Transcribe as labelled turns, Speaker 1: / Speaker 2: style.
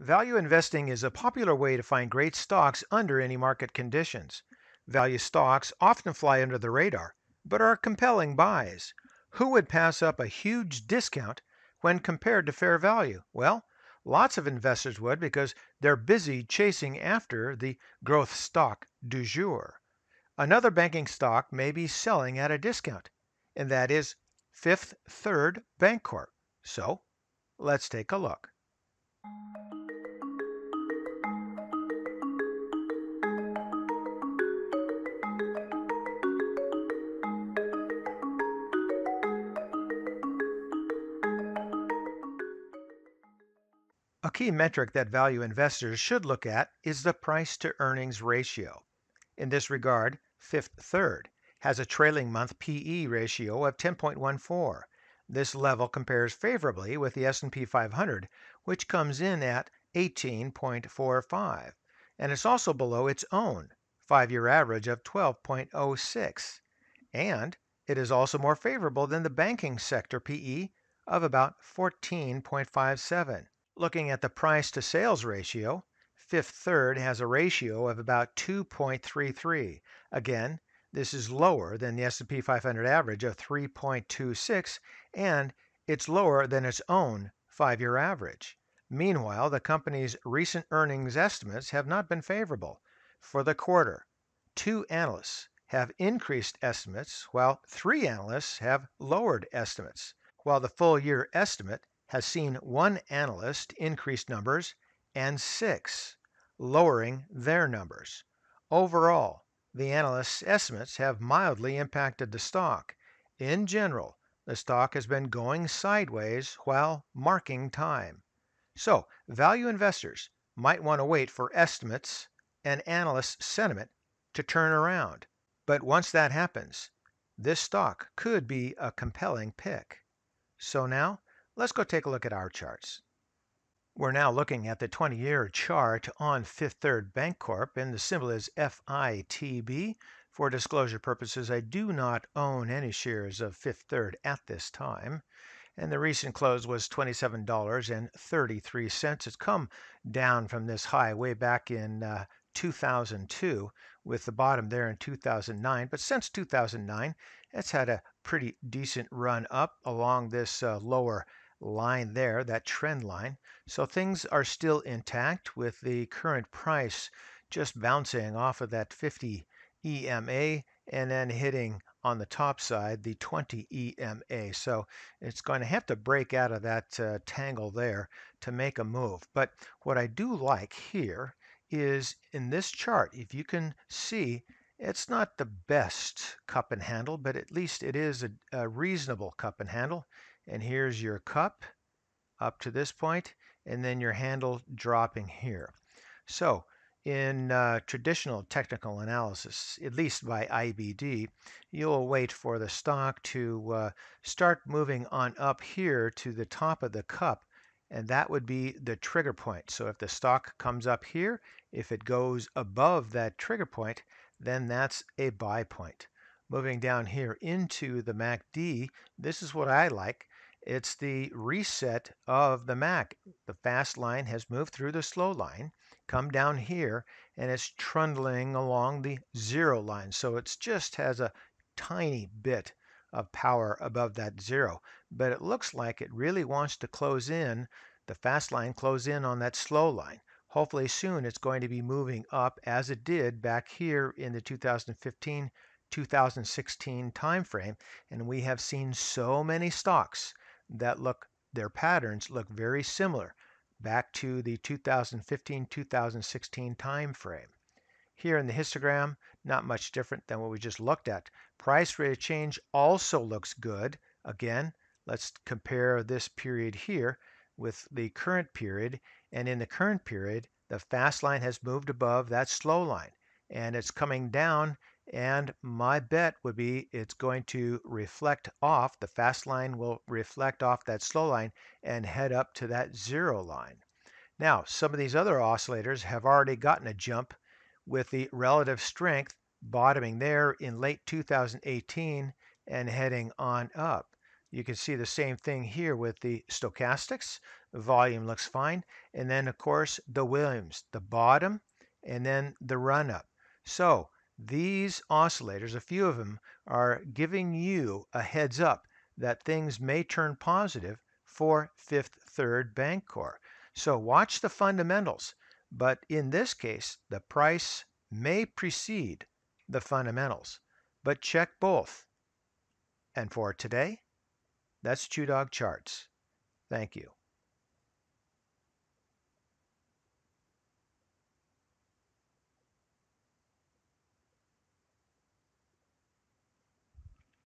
Speaker 1: Value investing is a popular way to find great stocks under any market conditions. Value stocks often fly under the radar, but are compelling buys. Who would pass up a huge discount when compared to fair value? Well, lots of investors would because they're busy chasing after the growth stock du jour. Another banking stock may be selling at a discount, and that is Fifth Third Bancorp. So let's take a look. A key metric that value investors should look at is the price to earnings ratio. In this regard, Fifth Third has a trailing month PE ratio of 10.14. This level compares favorably with the S&P 500, which comes in at 18.45, and it's also below its own 5-year average of 12.06. And it is also more favorable than the banking sector PE of about 14.57. Looking at the price to sales ratio, Fifth Third has a ratio of about 2.33. Again, this is lower than the S&P 500 average of 3.26 and it's lower than its own 5-year average. Meanwhile, the company's recent earnings estimates have not been favorable. For the quarter, two analysts have increased estimates while three analysts have lowered estimates, while the full year estimate has seen one analyst increase numbers and six lowering their numbers. Overall, the analysts' estimates have mildly impacted the stock. In general, the stock has been going sideways while marking time. So, value investors might want to wait for estimates and analyst sentiment to turn around. But once that happens, this stock could be a compelling pick. So now, Let's go take a look at our charts. We're now looking at the 20-year chart on Fifth Third Bancorp, and the symbol is FITB. For disclosure purposes, I do not own any shares of Fifth Third at this time, and the recent close was $27.33. It's come down from this high way back in uh, 2002 with the bottom there in 2009. But since 2009, it's had a pretty decent run up along this uh, lower line there, that trend line. So things are still intact with the current price just bouncing off of that 50 EMA and then hitting on the top side the 20 EMA. So it's going to have to break out of that uh, tangle there to make a move. But what I do like here is in this chart, if you can see, it's not the best cup and handle, but at least it is a, a reasonable cup and handle. And here's your cup up to this point, and then your handle dropping here. So in uh, traditional technical analysis, at least by IBD, you'll wait for the stock to uh, start moving on up here to the top of the cup, and that would be the trigger point. So if the stock comes up here, if it goes above that trigger point, then that's a buy point. Moving down here into the MACD, this is what I like. It's the reset of the MAC. The fast line has moved through the slow line, come down here, and it's trundling along the zero line. So it just has a tiny bit of power above that zero. But it looks like it really wants to close in, the fast line close in on that slow line hopefully soon it's going to be moving up as it did back here in the 2015 2016 timeframe. And we have seen so many stocks that look, their patterns look very similar back to the 2015 2016 timeframe. Here in the histogram, not much different than what we just looked at. Price rate of change also looks good. Again, let's compare this period here with the current period and in the current period, the fast line has moved above that slow line and it's coming down and my bet would be it's going to reflect off, the fast line will reflect off that slow line and head up to that zero line. Now, some of these other oscillators have already gotten a jump with the relative strength bottoming there in late 2018 and heading on up. You can see the same thing here with the stochastics. Volume looks fine. And then, of course, the Williams, the bottom, and then the run-up. So these oscillators, a few of them, are giving you a heads up that things may turn positive for Fifth Third bank core. So watch the fundamentals. But in this case, the price may precede the fundamentals. But check both. And for today, that's Chew Dog Charts. Thank you.